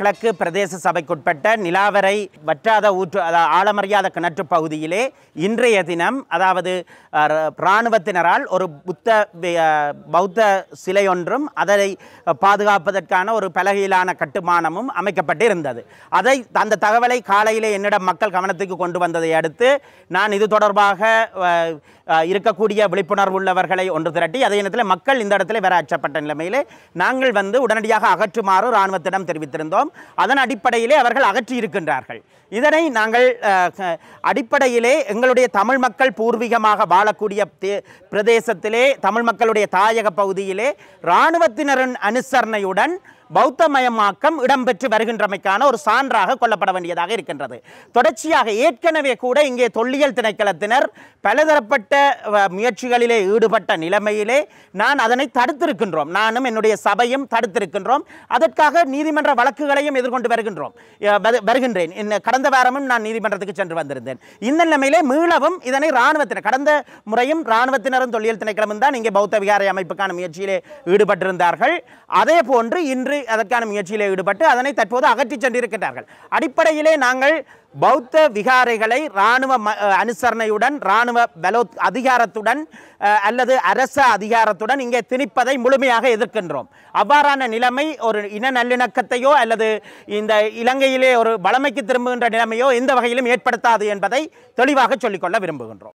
கிழக்கு பிரதேச சபைக்குட்பட்ட நிலாவரை வற்றாத ஊற்று ஆழமறியாத கிணற்று பகுதியிலே இன்றைய தினம் அதாவது இராணுவத்தினரால் ஒரு புத்த பௌத்த சிலை ஒன்றும் அதை பாதுகாப்பதற்கான ஒரு பலகையிலான கட்டுமானமும் அமைக்கப்பட்டு இருந்தது அதை அந்த தகவலை காலையிலே என்னிடம் மக்கள் கவனத்துக்கு கொண்டு வந்ததை அடுத்து நான் இது தொடர்பாக இருக்கக்கூடிய விழிப்புணர்வு உள்ளவர்களை ஒன்று திரட்டி அதே நேரத்தில் மக்கள் இந்த இடத்துல வேற அச்சப்பட்ட நிலைமையிலே நாங்கள் வந்து உடனடியாக அகற்றுமாறு இராணுவத்திடம் தெரிவித்திருந்தோம் அதன் அடிப்படையிலே அவர்கள் அகற்றியிருக்கின்றார்கள் இதனை நாங்கள் அடிப்படையிலே எங்களுடைய தமிழ் மக்கள் பூர்வீகமாக வாழக்கூடிய பிரதேசத்திலே தமிழ் மக்களுடைய தாயக பகுதியிலே இராணுவத்தினரின் அனுசரணையுடன் பௌத்தமயமாக்கம் இடம்பெற்று வருகின்றமைக்கான ஒரு சான்றாக கொல்லப்பட வேண்டியதாக இருக்கின்றது தொடர்ச்சியாக ஏற்கனவே கூட இங்கே தொல்லியல் திணைக்களத்தினர் பலதரப்பட்ட முயற்சிகளிலே ஈடுபட்ட நிலைமையிலே நான் அதனை தடுத்திருக்கின்றோம் நானும் என்னுடைய சபையும் தடுத்திருக்கின்றோம் அதற்காக நீதிமன்ற வழக்குகளையும் எதிர்கொண்டு வருகின்றோம் வருகின்றேன் கடந்த வாரமும் நான் நீதிமன்றத்துக்கு சென்று வந்திருந்தேன் இந்த நிலைமையிலே மீளவும் இதனை இராணுவத்தினர் கடந்த முறையும் இராணுவத்தினரும் தொல்லியல் திணைக்களமும் தான் இங்கே பௌத்த விகாரை அமைப்புக்கான முயற்சியிலே ஈடுபட்டிருந்தார்கள் அதே போன்று இன்று அதற்கான முயற்சியில் ஈடுபட்டு அதனை தற்போது அகற்றிச் சென்றிருக்கிறார்கள் அடிப்படையிலே நாங்கள் பௌத்த விகாரைகளை இராணுவ அனுசரணையுடன் இராணுவ பலோ அதிகாரத்துடன் அல்லது அரச அதிகாரத்துடன் இங்கே திணிப்பதை முழுமையாக எதிர்க்கின்றோம் அவ்வாறான நிலைமை ஒரு இன நல்லிணக்கத்தையோ அல்லது இந்த இலங்கையிலே ஒரு வளமைக்கு திரும்புகின்ற நிலைமையோ எந்த வகையிலும் ஏற்படுத்தாது என்பதை தெளிவாக சொல்லிக்கொள்ள விரும்புகின்றோம்